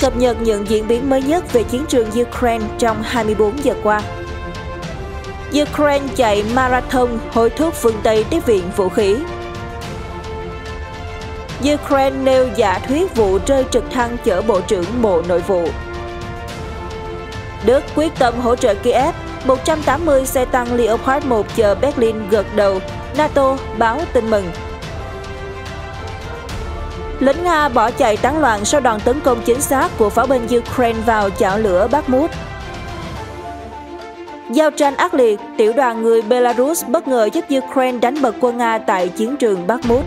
cập nhật những diễn biến mới nhất về chiến trường Ukraine trong 24 giờ qua. Ukraine chạy marathon hối thúc phương Tây tiếp viện vũ khí. Ukraine nêu giả thuyết vụ rơi trực thăng chở Bộ trưởng Bộ Nội vụ. Đức quyết tâm hỗ trợ Kiev, 180 xe tăng Leopard 1 chờ Berlin gật đầu, NATO báo tin mừng. Lính Nga bỏ chạy tán loạn sau đoàn tấn công chính xác của pháo binh Ukraine vào chảo lửa Bakhmut. Giao tranh ác liệt, tiểu đoàn người Belarus bất ngờ giúp Ukraine đánh bật quân Nga tại chiến trường Bakhmut.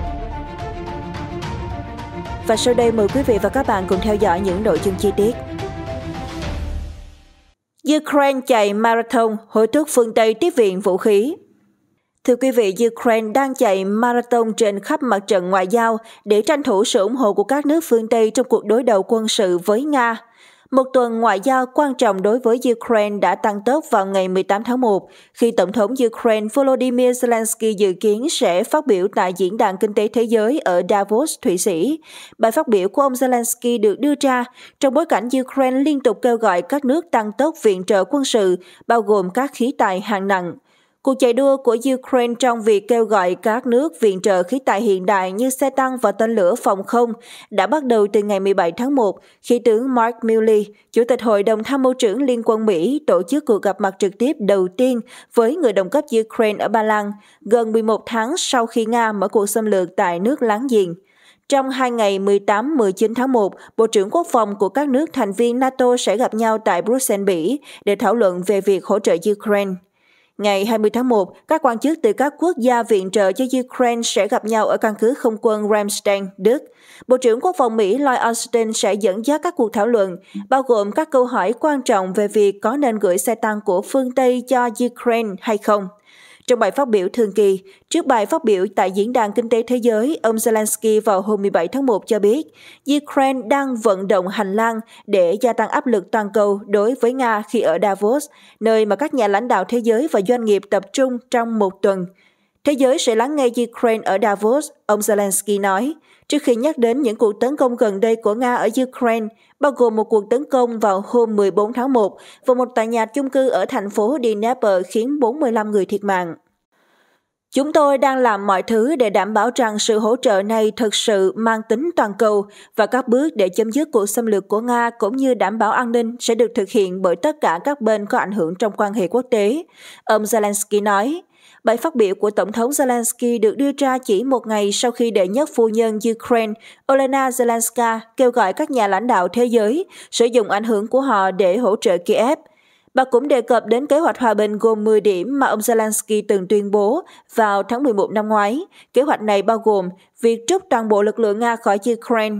Và sau đây mời quý vị và các bạn cùng theo dõi những nội dung chi tiết. Ukraine chạy marathon, hối thúc phương Tây tiếp viện vũ khí. Thưa quý vị, Ukraine đang chạy marathon trên khắp mặt trận ngoại giao để tranh thủ sự ủng hộ của các nước phương Tây trong cuộc đối đầu quân sự với Nga. Một tuần ngoại giao quan trọng đối với Ukraine đã tăng tốc vào ngày 18 tháng 1, khi Tổng thống Ukraine Volodymyr Zelensky dự kiến sẽ phát biểu tại Diễn đàn Kinh tế Thế giới ở Davos, Thụy Sĩ. Bài phát biểu của ông Zelensky được đưa ra trong bối cảnh Ukraine liên tục kêu gọi các nước tăng tốc viện trợ quân sự, bao gồm các khí tài hạng nặng. Cuộc chạy đua của Ukraine trong việc kêu gọi các nước viện trợ khí tài hiện đại như xe tăng và tên lửa phòng không đã bắt đầu từ ngày 17 tháng 1 khi tướng Mark Milley, Chủ tịch Hội đồng Tham mưu trưởng Liên quân Mỹ tổ chức cuộc gặp mặt trực tiếp đầu tiên với người đồng cấp Ukraine ở Ba Lan, gần 11 tháng sau khi Nga mở cuộc xâm lược tại nước láng giềng. Trong hai ngày 18-19 tháng 1, Bộ trưởng Quốc phòng của các nước thành viên NATO sẽ gặp nhau tại Bruxelles, Bỉ để thảo luận về việc hỗ trợ Ukraine. Ngày 20 tháng 1, các quan chức từ các quốc gia viện trợ cho Ukraine sẽ gặp nhau ở căn cứ không quân Ramstein, Đức. Bộ trưởng Quốc phòng Mỹ Lloyd Austin sẽ dẫn dắt các cuộc thảo luận, bao gồm các câu hỏi quan trọng về việc có nên gửi xe tăng của phương Tây cho Ukraine hay không. Trong bài phát biểu thường kỳ, trước bài phát biểu tại Diễn đàn Kinh tế Thế giới, ông Zelensky vào hôm 17 tháng 1 cho biết, Ukraine đang vận động hành lang để gia tăng áp lực toàn cầu đối với Nga khi ở Davos, nơi mà các nhà lãnh đạo thế giới và doanh nghiệp tập trung trong một tuần. Thế giới sẽ lắng nghe Ukraine ở Davos, ông Zelensky nói, trước khi nhắc đến những cuộc tấn công gần đây của Nga ở Ukraine, bao gồm một cuộc tấn công vào hôm 14 tháng 1 vào một tòa nhà chung cư ở thành phố Dnipro khiến 45 người thiệt mạng. Chúng tôi đang làm mọi thứ để đảm bảo rằng sự hỗ trợ này thực sự mang tính toàn cầu và các bước để chấm dứt cuộc xâm lược của Nga cũng như đảm bảo an ninh sẽ được thực hiện bởi tất cả các bên có ảnh hưởng trong quan hệ quốc tế, ông Zelensky nói. Bài phát biểu của Tổng thống Zelensky được đưa ra chỉ một ngày sau khi đệ nhất phu nhân Ukraine Olena Zelenska kêu gọi các nhà lãnh đạo thế giới sử dụng ảnh hưởng của họ để hỗ trợ Kiev. Bà cũng đề cập đến kế hoạch hòa bình gồm 10 điểm mà ông Zelensky từng tuyên bố vào tháng 11 năm ngoái. Kế hoạch này bao gồm việc rút toàn bộ lực lượng Nga khỏi Ukraine.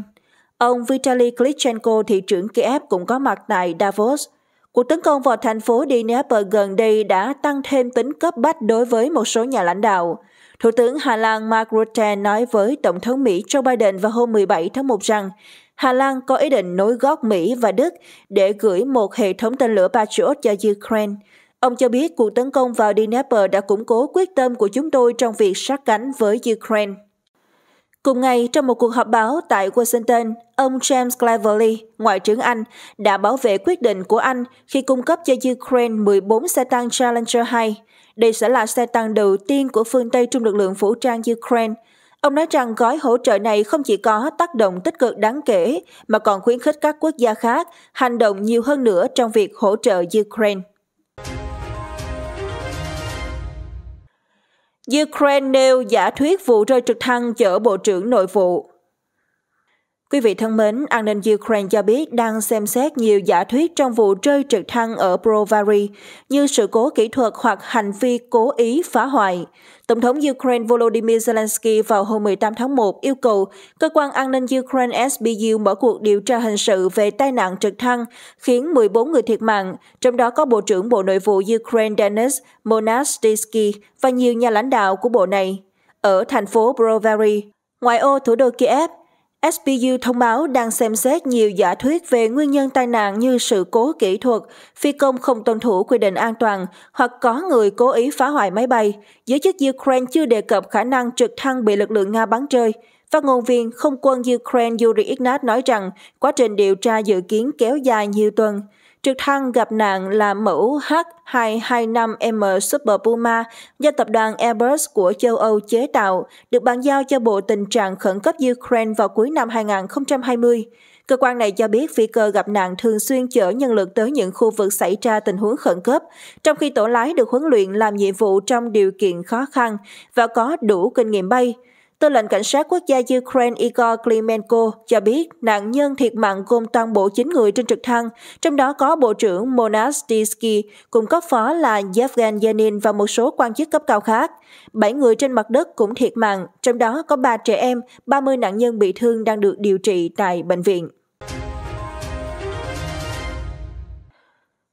Ông Vitaly Klitschenko, thị trưởng Kiev, cũng có mặt tại Davos – Cuộc tấn công vào thành phố Dnieper gần đây đã tăng thêm tính cấp bách đối với một số nhà lãnh đạo. Thủ tướng Hà Lan Mark Rutte nói với Tổng thống Mỹ Joe Biden vào hôm 17 tháng 1 rằng Hà Lan có ý định nối gót Mỹ và Đức để gửi một hệ thống tên lửa Patriot cho Ukraine. Ông cho biết cuộc tấn công vào Dnieper đã củng cố quyết tâm của chúng tôi trong việc sát cánh với Ukraine. Cùng ngày, trong một cuộc họp báo tại Washington, ông James Cleverly, Ngoại trưởng Anh, đã bảo vệ quyết định của Anh khi cung cấp cho Ukraine 14 xe tăng Challenger 2. Đây sẽ là xe tăng đầu tiên của phương Tây trong lực lượng vũ trang Ukraine. Ông nói rằng gói hỗ trợ này không chỉ có tác động tích cực đáng kể, mà còn khuyến khích các quốc gia khác hành động nhiều hơn nữa trong việc hỗ trợ Ukraine. Ukraine nêu giả thuyết vụ rơi trực thăng chở Bộ trưởng Nội vụ Quý vị thân mến, an ninh Ukraine cho biết đang xem xét nhiều giả thuyết trong vụ rơi trực thăng ở Brovary, như sự cố kỹ thuật hoặc hành vi cố ý phá hoại. Tổng thống Ukraine Volodymyr Zelensky vào hôm 18 tháng 1 yêu cầu cơ quan an ninh Ukraine SBU mở cuộc điều tra hình sự về tai nạn trực thăng khiến 14 người thiệt mạng, trong đó có Bộ trưởng Bộ Nội vụ Ukraine Denis Monastisky và nhiều nhà lãnh đạo của bộ này. Ở thành phố Brovary, ngoại ô thủ đô Kiev, SBU thông báo đang xem xét nhiều giả thuyết về nguyên nhân tai nạn như sự cố kỹ thuật, phi công không tuân thủ quy định an toàn hoặc có người cố ý phá hoại máy bay. Giới chức Ukraine chưa đề cập khả năng trực thăng bị lực lượng Nga bắn rơi. Phát ngôn viên không quân Ukraine Yuri Ignat nói rằng quá trình điều tra dự kiến kéo dài nhiều tuần trực thăng gặp nạn là mẫu H225M Super Puma do tập đoàn Airbus của châu Âu chế tạo, được bàn giao cho Bộ Tình trạng Khẩn cấp Ukraine vào cuối năm 2020. Cơ quan này cho biết phi cơ gặp nạn thường xuyên chở nhân lực tới những khu vực xảy ra tình huống khẩn cấp, trong khi tổ lái được huấn luyện làm nhiệm vụ trong điều kiện khó khăn và có đủ kinh nghiệm bay. Tư lệnh Cảnh sát quốc gia Ukraine Igor Klimenko cho biết nạn nhân thiệt mạng gồm toàn bộ 9 người trên trực thăng, trong đó có Bộ trưởng Monastisky, cùng cấp phó là Yevgen Yanin và một số quan chức cấp cao khác. 7 người trên mặt đất cũng thiệt mạng, trong đó có 3 trẻ em, 30 nạn nhân bị thương đang được điều trị tại bệnh viện.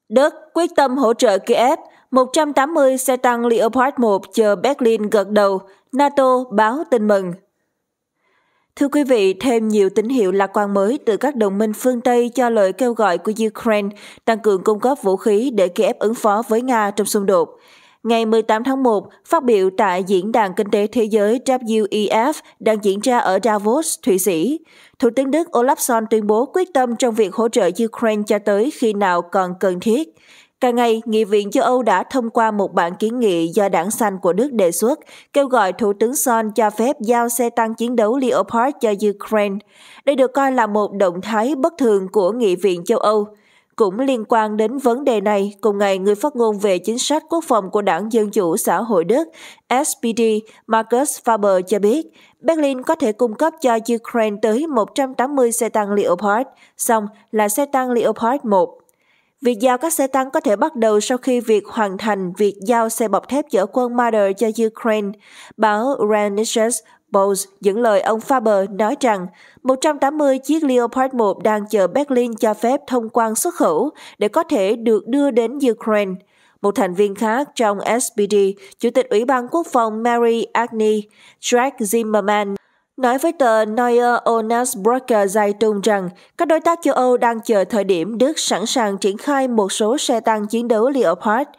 Đức quyết tâm hỗ trợ Kiev, 180 xe tăng Leopard 1 chờ Berlin gật đầu, NATO báo tin mừng. Thưa quý vị, thêm nhiều tín hiệu lạc quan mới từ các đồng minh phương Tây cho lời kêu gọi của Ukraine tăng cường cung cấp vũ khí để Kiev ứng phó với Nga trong xung đột. Ngày 18 tháng 1, phát biểu tại Diễn đàn Kinh tế Thế giới WEF đang diễn ra ở Davos, Thụy Sĩ, Thủ tướng Đức Olaf Scholz tuyên bố quyết tâm trong việc hỗ trợ Ukraine cho tới khi nào còn cần thiết. Càng ngày, Nghị viện châu Âu đã thông qua một bản kiến nghị do đảng xanh của nước đề xuất, kêu gọi Thủ tướng Son cho phép giao xe tăng chiến đấu Leopard cho Ukraine. Đây được coi là một động thái bất thường của Nghị viện châu Âu. Cũng liên quan đến vấn đề này, cùng ngày người phát ngôn về chính sách quốc phòng của đảng Dân Chủ xã hội Đức SPD Markus Faber cho biết, Berlin có thể cung cấp cho Ukraine tới 180 xe tăng Leopard, song là xe tăng Leopard 1. Việc giao các xe tăng có thể bắt đầu sau khi việc hoàn thành việc giao xe bọc thép chở quân Marder cho Ukraine. Báo Renaissance Bose dẫn lời ông Faber nói rằng 180 chiếc Leopard 1 đang chờ Berlin cho phép thông quan xuất khẩu để có thể được đưa đến Ukraine. Một thành viên khác trong SPD, Chủ tịch Ủy ban Quốc phòng Mary Agni, Jack Zimmerman nói với tờ Neue Onesbrocker Zeitung rằng các đối tác châu Âu đang chờ thời điểm Đức sẵn sàng triển khai một số xe tăng chiến đấu Leopard.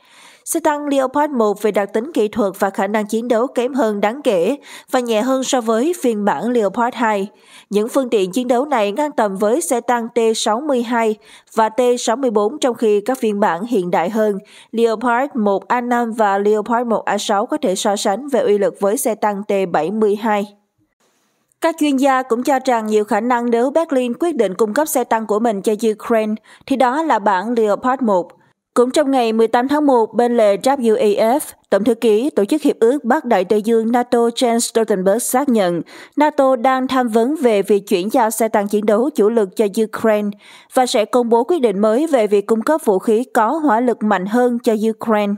Xe tăng Leopard 1 về đặc tính kỹ thuật và khả năng chiến đấu kém hơn đáng kể và nhẹ hơn so với phiên bản Leopard 2. Những phương tiện chiến đấu này ngang tầm với xe tăng T-62 và T-64 trong khi các phiên bản hiện đại hơn, Leopard 1A5 và Leopard 1A6 có thể so sánh về uy lực với xe tăng T-72. Các chuyên gia cũng cho rằng nhiều khả năng nếu Berlin quyết định cung cấp xe tăng của mình cho Ukraine, thì đó là bản Leopard 1, cũng trong ngày 18 tháng 1, bên lề WEF, Tổng thư ký Tổ chức Hiệp ước Bắc Đại Tây Dương NATO Jens Stoltenberg xác nhận NATO đang tham vấn về việc chuyển giao xe tăng chiến đấu chủ lực cho Ukraine và sẽ công bố quyết định mới về việc cung cấp vũ khí có hỏa lực mạnh hơn cho Ukraine.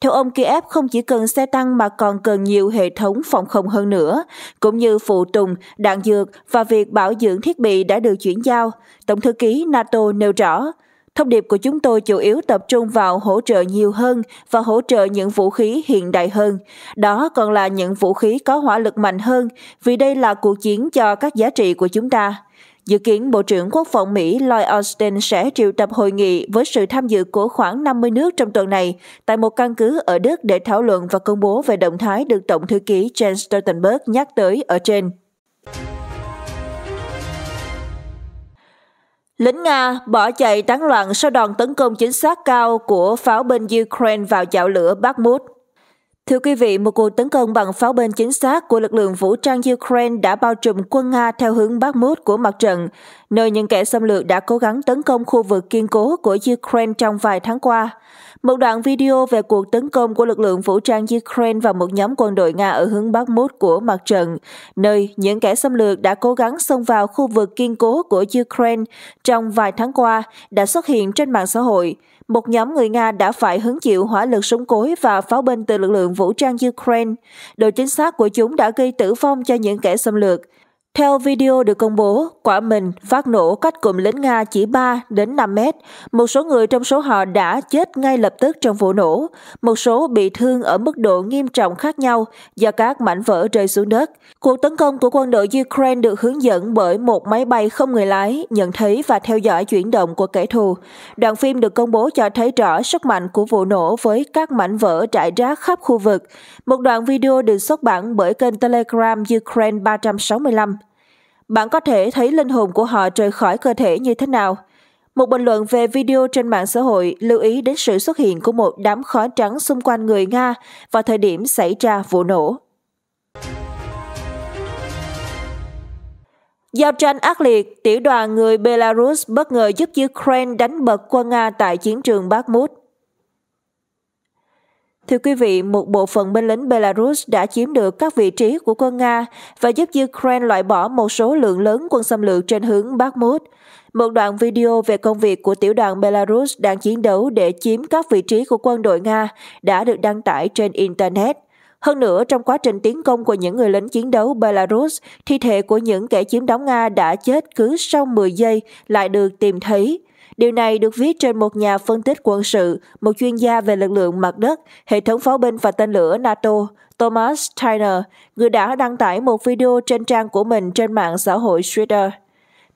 Theo ông, Kiev không chỉ cần xe tăng mà còn cần nhiều hệ thống phòng không hơn nữa, cũng như phụ tùng, đạn dược và việc bảo dưỡng thiết bị đã được chuyển giao, Tổng thư ký NATO nêu rõ. Thông điệp của chúng tôi chủ yếu tập trung vào hỗ trợ nhiều hơn và hỗ trợ những vũ khí hiện đại hơn. Đó còn là những vũ khí có hỏa lực mạnh hơn vì đây là cuộc chiến cho các giá trị của chúng ta. Dự kiến Bộ trưởng Quốc phòng Mỹ Lloyd Austin sẽ triệu tập hội nghị với sự tham dự của khoảng 50 nước trong tuần này tại một căn cứ ở Đức để thảo luận và công bố về động thái được Tổng thư ký Jens Stoltenberg nhắc tới ở trên. Lính Nga bỏ chạy tán loạn sau đòn tấn công chính xác cao của pháo binh Ukraine vào chảo lửa Bakhmut. Thưa quý vị, một cuộc tấn công bằng pháo binh chính xác của lực lượng vũ trang Ukraine đã bao trùm quân Nga theo hướng Bakhmut của mặt trận, nơi những kẻ xâm lược đã cố gắng tấn công khu vực kiên cố của Ukraine trong vài tháng qua. Một đoạn video về cuộc tấn công của lực lượng vũ trang Ukraine vào một nhóm quân đội Nga ở hướng Bắc Mút của mặt trận, nơi những kẻ xâm lược đã cố gắng xông vào khu vực kiên cố của Ukraine trong vài tháng qua đã xuất hiện trên mạng xã hội. Một nhóm người Nga đã phải hứng chịu hỏa lực súng cối và pháo binh từ lực lượng vũ trang Ukraine. đội chính xác của chúng đã gây tử vong cho những kẻ xâm lược. Theo video được công bố, quả mình phát nổ cách cụm lính Nga chỉ 3 đến 5 mét. Một số người trong số họ đã chết ngay lập tức trong vụ nổ. Một số bị thương ở mức độ nghiêm trọng khác nhau do các mảnh vỡ rơi xuống đất. Cuộc tấn công của quân đội Ukraine được hướng dẫn bởi một máy bay không người lái nhận thấy và theo dõi chuyển động của kẻ thù. Đoạn phim được công bố cho thấy rõ sức mạnh của vụ nổ với các mảnh vỡ trải rác khắp khu vực. Một đoạn video được xuất bản bởi kênh Telegram Ukraine 365 bạn có thể thấy linh hồn của họ rời khỏi cơ thể như thế nào. Một bình luận về video trên mạng xã hội lưu ý đến sự xuất hiện của một đám khói trắng xung quanh người Nga vào thời điểm xảy ra vụ nổ. Giao tranh ác liệt, tiểu đoàn người Belarus bất ngờ giúp Ukraine đánh bật quân Nga tại chiến trường Bakhmut. Thưa quý vị, một bộ phận binh lính Belarus đã chiếm được các vị trí của quân Nga và giúp Ukraine loại bỏ một số lượng lớn quân xâm lược trên hướng Bakhmut. Một đoạn video về công việc của tiểu đoàn Belarus đang chiến đấu để chiếm các vị trí của quân đội Nga đã được đăng tải trên Internet. Hơn nữa, trong quá trình tiến công của những người lính chiến đấu Belarus, thi thể của những kẻ chiếm đóng Nga đã chết cứ sau 10 giây lại được tìm thấy. Điều này được viết trên một nhà phân tích quân sự, một chuyên gia về lực lượng mặt đất, hệ thống pháo binh và tên lửa NATO, Thomas Tyner, người đã đăng tải một video trên trang của mình trên mạng xã hội Twitter.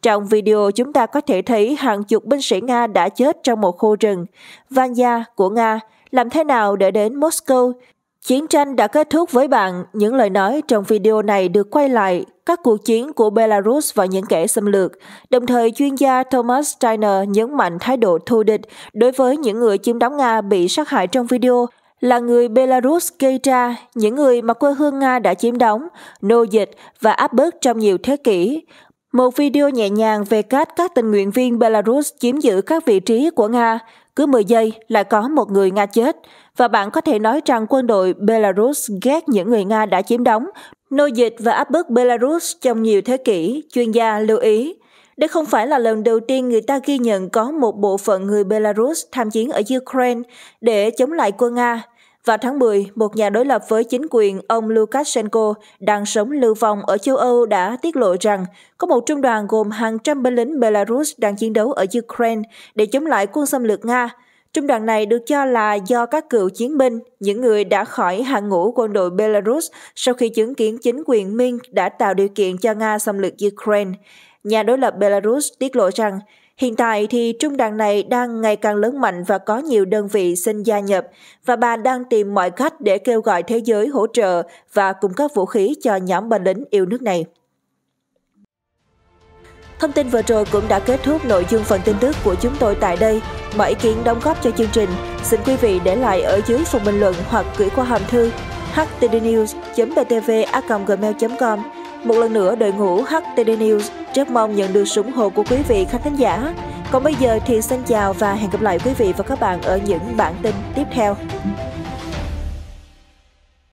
Trong video, chúng ta có thể thấy hàng chục binh sĩ Nga đã chết trong một khu rừng. Vanya của Nga làm thế nào để đến Moscow Chiến tranh đã kết thúc với bạn, những lời nói trong video này được quay lại các cuộc chiến của Belarus và những kẻ xâm lược. Đồng thời, chuyên gia Thomas Steiner nhấn mạnh thái độ thù địch đối với những người chiếm đóng Nga bị sát hại trong video là người Belarus gây ra, những người mà quê hương Nga đã chiếm đóng, nô dịch và áp bức trong nhiều thế kỷ. Một video nhẹ nhàng về cách các tình nguyện viên Belarus chiếm giữ các vị trí của Nga, cứ 10 giây lại có một người Nga chết và bạn có thể nói rằng quân đội Belarus ghét những người Nga đã chiếm đóng, nô dịch và áp bức Belarus trong nhiều thế kỷ, chuyên gia lưu ý. Đây không phải là lần đầu tiên người ta ghi nhận có một bộ phận người Belarus tham chiến ở Ukraine để chống lại quân Nga. Vào tháng 10, một nhà đối lập với chính quyền ông Lukashenko đang sống lưu vong ở châu Âu đã tiết lộ rằng có một trung đoàn gồm hàng trăm binh lính Belarus đang chiến đấu ở Ukraine để chống lại quân xâm lược Nga – Trung đoàn này được cho là do các cựu chiến binh, những người đã khỏi hàng ngũ quân đội Belarus sau khi chứng kiến chính quyền Minsk đã tạo điều kiện cho Nga xâm lược Ukraine. Nhà đối lập Belarus tiết lộ rằng, hiện tại thì trung đoàn này đang ngày càng lớn mạnh và có nhiều đơn vị xin gia nhập, và bà đang tìm mọi cách để kêu gọi thế giới hỗ trợ và cung cấp vũ khí cho nhóm binh lính yêu nước này. Thông tin vừa rồi cũng đã kết thúc nội dung phần tin tức của chúng tôi tại đây. Mọi ý kiến đóng góp cho chương trình, xin quý vị để lại ở dưới phần bình luận hoặc gửi qua hòm thư htdnews.btv.gmail.com Một lần nữa, đội ngũ HTD News rất mong nhận được sự ủng hộ của quý vị khán thính giả. Còn bây giờ thì xin chào và hẹn gặp lại quý vị và các bạn ở những bản tin tiếp theo.